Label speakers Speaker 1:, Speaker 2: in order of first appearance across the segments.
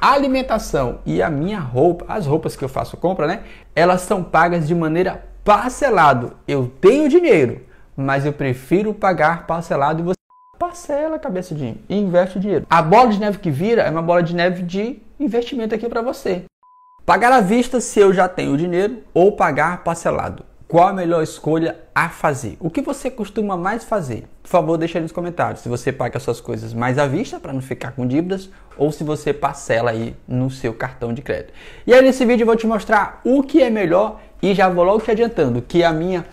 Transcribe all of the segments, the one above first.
Speaker 1: A alimentação e a minha roupa, as roupas que eu faço compra, né? Elas são pagas de maneira parcelado. Eu tenho dinheiro, mas eu prefiro pagar parcelado e você parcela a cabeça de investe o dinheiro. A bola de neve que vira é uma bola de neve de investimento aqui para você. Pagar à vista se eu já tenho dinheiro ou pagar parcelado qual a melhor escolha a fazer. O que você costuma mais fazer? Por favor, deixa aí nos comentários se você paga suas coisas mais à vista para não ficar com dívidas ou se você parcela aí no seu cartão de crédito. E aí nesse vídeo eu vou te mostrar o que é melhor e já vou logo te adiantando que a minha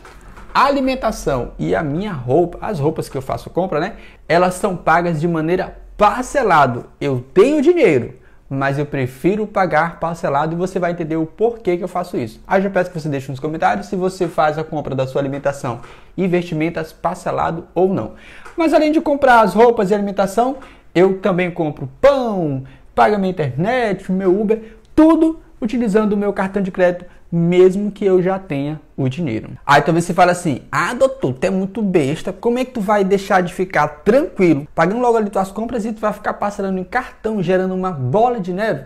Speaker 1: alimentação e a minha roupa, as roupas que eu faço compra, né? Elas são pagas de maneira parcelado. Eu tenho dinheiro, mas eu prefiro pagar parcelado e você vai entender o porquê que eu faço isso. Aí eu já peço que você deixe nos comentários se você faz a compra da sua alimentação e vestimentas parcelado ou não. Mas além de comprar as roupas e alimentação, eu também compro pão, pago minha internet, meu Uber, tudo utilizando o meu cartão de crédito mesmo que eu já tenha o dinheiro. Aí talvez você fale assim: "Ah, doutor, tu é muito besta. Como é que tu vai deixar de ficar tranquilo, pagando logo ali tuas compras e tu vai ficar parcelando em cartão, gerando uma bola de neve?"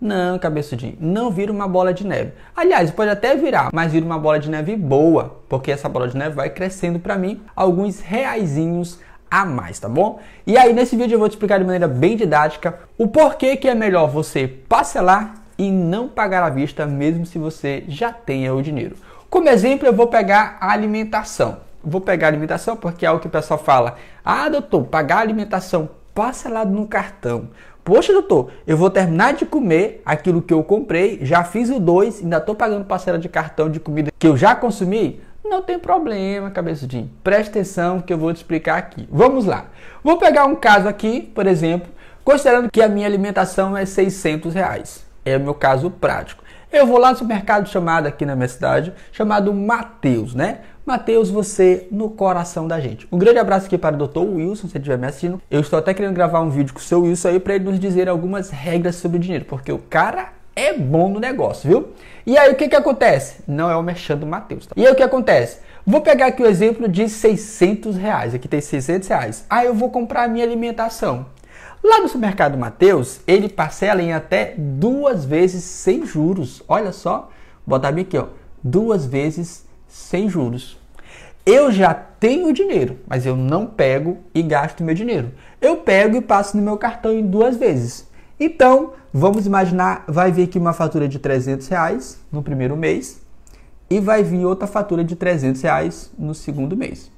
Speaker 1: Não, cabeçudinho, não vira uma bola de neve. Aliás, pode até virar, mas vira uma bola de neve boa, porque essa bola de neve vai crescendo para mim alguns reaisinhos a mais, tá bom? E aí nesse vídeo eu vou te explicar de maneira bem didática o porquê que é melhor você parcelar e não pagar à vista, mesmo se você já tenha o dinheiro. Como exemplo, eu vou pegar a alimentação. Vou pegar a alimentação porque é o que o pessoal fala. Ah, doutor, pagar a alimentação parcelado no cartão. Poxa, doutor, eu vou terminar de comer aquilo que eu comprei, já fiz o 2, ainda estou pagando parcela de cartão de comida que eu já consumi? Não tem problema, cabeçudinho. Presta atenção que eu vou te explicar aqui. Vamos lá. Vou pegar um caso aqui, por exemplo, considerando que a minha alimentação é 600 reais. É o meu caso prático. Eu vou lá no supermercado chamado aqui na minha cidade, chamado Mateus, né? Mateus, você no coração da gente. Um grande abraço aqui para o Dr. Wilson, se ele estiver me assistindo. Eu estou até querendo gravar um vídeo com o seu Wilson aí para ele nos dizer algumas regras sobre dinheiro, porque o cara é bom no negócio, viu? E aí o que que acontece? Não é o mexendo do Mateus. Tá? E aí o que acontece? Vou pegar aqui o exemplo de 600 reais. Aqui tem 600 reais. Aí ah, eu vou comprar a minha alimentação. Lá no supermercado Mateus, ele parcela em até duas vezes sem juros. Olha só, botar bem aqui, ó, duas vezes sem juros. Eu já tenho dinheiro, mas eu não pego e gasto meu dinheiro. Eu pego e passo no meu cartão em duas vezes. Então, vamos imaginar, vai vir aqui uma fatura de 300 reais no primeiro mês e vai vir outra fatura de 300 reais no segundo mês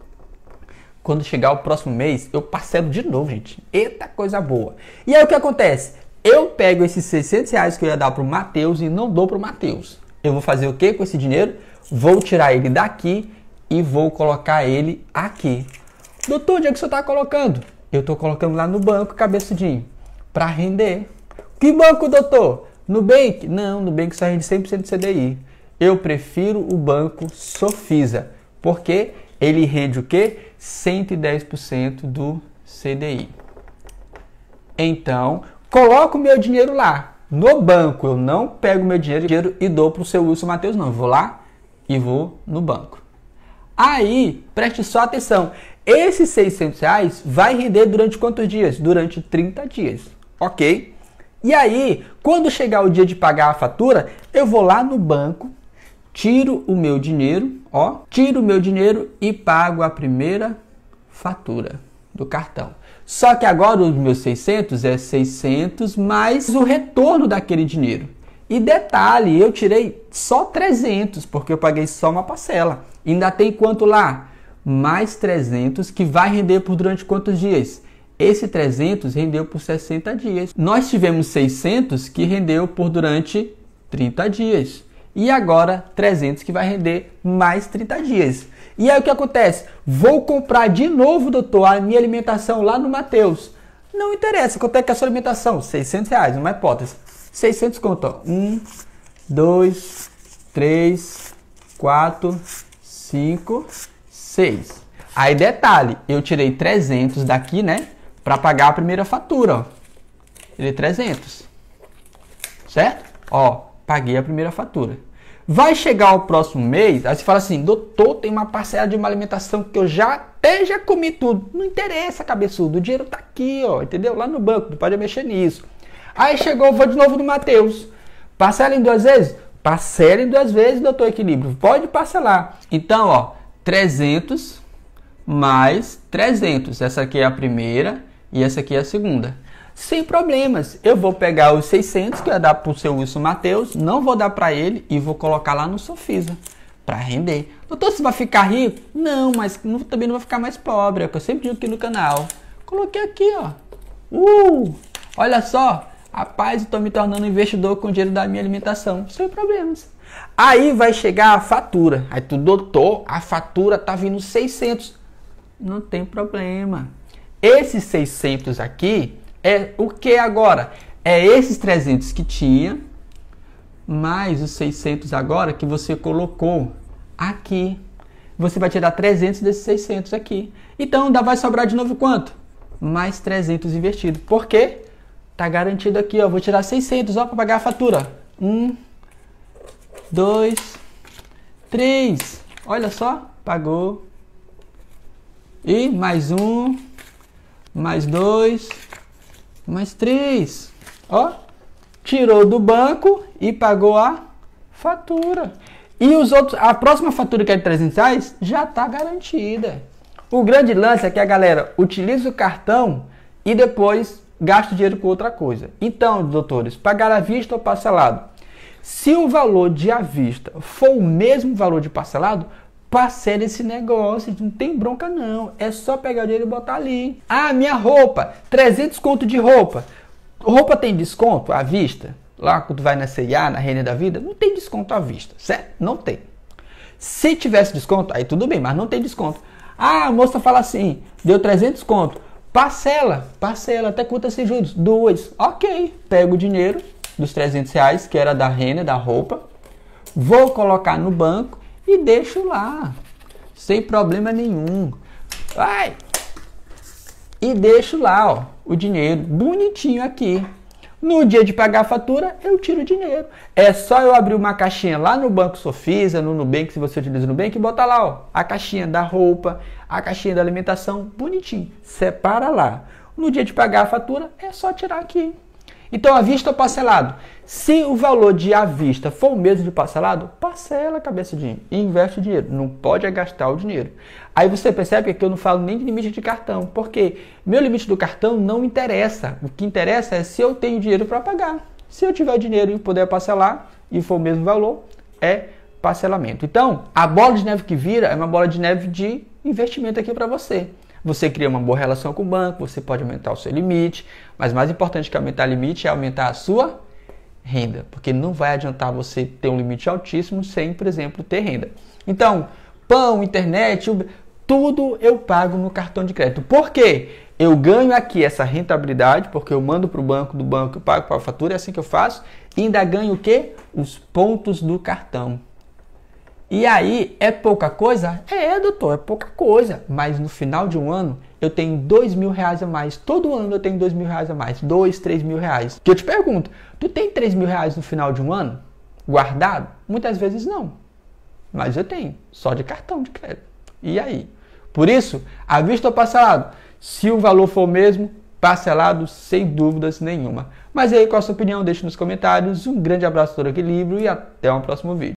Speaker 1: quando chegar o próximo mês, eu parcelo de novo, gente. Eita coisa boa. E aí o que acontece? Eu pego esses 600 reais que eu ia dar pro Matheus e não dou pro Matheus. Eu vou fazer o que com esse dinheiro? Vou tirar ele daqui e vou colocar ele aqui. Doutor, onde é que você está colocando? Eu estou colocando lá no banco, cabeçudinho, para render. Que banco, doutor? Nubank? Não, Nubank só rende 100% CDI. Eu prefiro o banco Sofisa, porque ele rende o que? 110% do CDI. Então, coloco o meu dinheiro lá. No banco, eu não pego meu dinheiro e dou para o seu Wilson Matheus, não. Eu vou lá e vou no banco. Aí, preste só atenção. Esses 600 reais vai render durante quantos dias? Durante 30 dias, ok? E aí, quando chegar o dia de pagar a fatura, eu vou lá no banco, tiro o meu dinheiro, ó, tiro o meu dinheiro e pago a primeira fatura do cartão. Só que agora os meus 600 é 600 mais o retorno daquele dinheiro. E detalhe, eu tirei só 300 porque eu paguei só uma parcela. Ainda tem quanto lá? Mais 300 que vai render por durante quantos dias? Esse 300 rendeu por 60 dias. Nós tivemos 600 que rendeu por durante 30 dias e agora 300 que vai render mais 30 dias. E aí o que acontece? Vou comprar de novo, doutor, a minha alimentação lá no Mateus. Não interessa, quanto é que é a sua alimentação? 600 reais, uma hipótese. 600 conto, ó. 1, 2, 3, 4, 5, 6. Aí detalhe, eu tirei 300 daqui, né? Para pagar a primeira fatura, ó. Tirei 300. Certo? Ó, paguei a primeira fatura. Vai chegar o próximo mês, aí você fala assim, doutor, tem uma parcela de uma alimentação que eu já até já comi tudo. Não interessa, cabeçudo, o dinheiro tá aqui, ó, entendeu? Lá no banco, não pode mexer nisso. Aí chegou, vou de novo no Mateus. Parcela em duas vezes? Parcela em duas vezes, doutor Equilíbrio. Pode parcelar. Então, ó, 300 mais 300. Essa aqui é a primeira e essa aqui é a segunda sem problemas. Eu vou pegar os 600 que eu ia dar para o seu Wilson Matheus, não vou dar para ele e vou colocar lá no Sofisa para render. Doutor, você vai ficar rico? Não, mas não, também não vai ficar mais pobre, é o que eu sempre digo aqui no canal. Coloquei aqui, ó. Uh! Olha só, rapaz, eu estou me tornando investidor com o dinheiro da minha alimentação, sem problemas. Aí vai chegar a fatura. Aí tu, doutor, a fatura tá vindo 600. Não tem problema. Esses 600 aqui é o que agora? É esses 300 que tinha, mais os 600 agora que você colocou aqui. Você vai tirar 300 desses 600 aqui. Então, ainda vai sobrar de novo quanto? Mais 300 invertido. Por quê? Tá garantido aqui, ó. Vou tirar 600, ó, para pagar a fatura. Um, dois, três. Olha só, pagou. E mais um, mais dois, mais três, Ó, tirou do banco e pagou a fatura. E os outros, a próxima fatura que é de 300 reais já está garantida. O grande lance é que a galera utiliza o cartão e depois gasta o dinheiro com outra coisa. Então, doutores, pagar à vista ou parcelado? Se o valor de à vista for o mesmo valor de parcelado, parcela esse negócio, não tem bronca não, é só pegar o dinheiro e botar ali. Ah, minha roupa, 300 conto de roupa. Roupa tem desconto à vista? Lá quando vai na C&A, na Renner da Vida, não tem desconto à vista, certo? Não tem. Se tivesse desconto, aí tudo bem, mas não tem desconto. Ah, a moça fala assim, deu 300 conto, parcela, parcela, até quanto sem juros? Dois. Ok, pego o dinheiro dos 300 reais, que era da Renner, da roupa, vou colocar no banco, e deixo lá, sem problema nenhum. Vai! E deixo lá, ó, o dinheiro bonitinho aqui. No dia de pagar a fatura, eu tiro o dinheiro. É só eu abrir uma caixinha lá no Banco Sofisa, no Nubank, se você utiliza o Nubank, e botar lá, ó, a caixinha da roupa, a caixinha da alimentação, bonitinho. Separa lá. No dia de pagar a fatura, é só tirar aqui. Então, à vista ou parcelado? Se o valor de à vista for o mesmo de parcelado, parcela a cabeça de dinheiro e investe o dinheiro. Não pode é gastar o dinheiro. Aí você percebe que eu não falo nem de limite de cartão, porque meu limite do cartão não interessa. O que interessa é se eu tenho dinheiro para pagar. Se eu tiver dinheiro e puder parcelar e for o mesmo valor, é parcelamento. Então, a bola de neve que vira é uma bola de neve de investimento aqui para você. Você cria uma boa relação com o banco, você pode aumentar o seu limite, mas mais importante que aumentar o limite é aumentar a sua renda, porque não vai adiantar você ter um limite altíssimo sem, por exemplo, ter renda. Então, pão, internet, tudo eu pago no cartão de crédito. Por quê? Eu ganho aqui essa rentabilidade, porque eu mando para o banco, do banco eu pago para a fatura, é assim que eu faço, e ainda ganho o quê? Os pontos do cartão. E aí, é pouca coisa? É, doutor, é pouca coisa. Mas no final de um ano, eu tenho dois mil reais a mais. Todo ano eu tenho dois mil reais a mais. Dois, três mil reais. Que eu te pergunto, tu tem três mil reais no final de um ano? Guardado? Muitas vezes não. Mas eu tenho, só de cartão de crédito. E aí? Por isso, à vista ou parcelado? Se o valor for o mesmo, parcelado sem dúvidas nenhuma. Mas aí, qual a sua opinião? Deixe nos comentários. Um grande abraço, todo equilíbrio e até o próximo vídeo.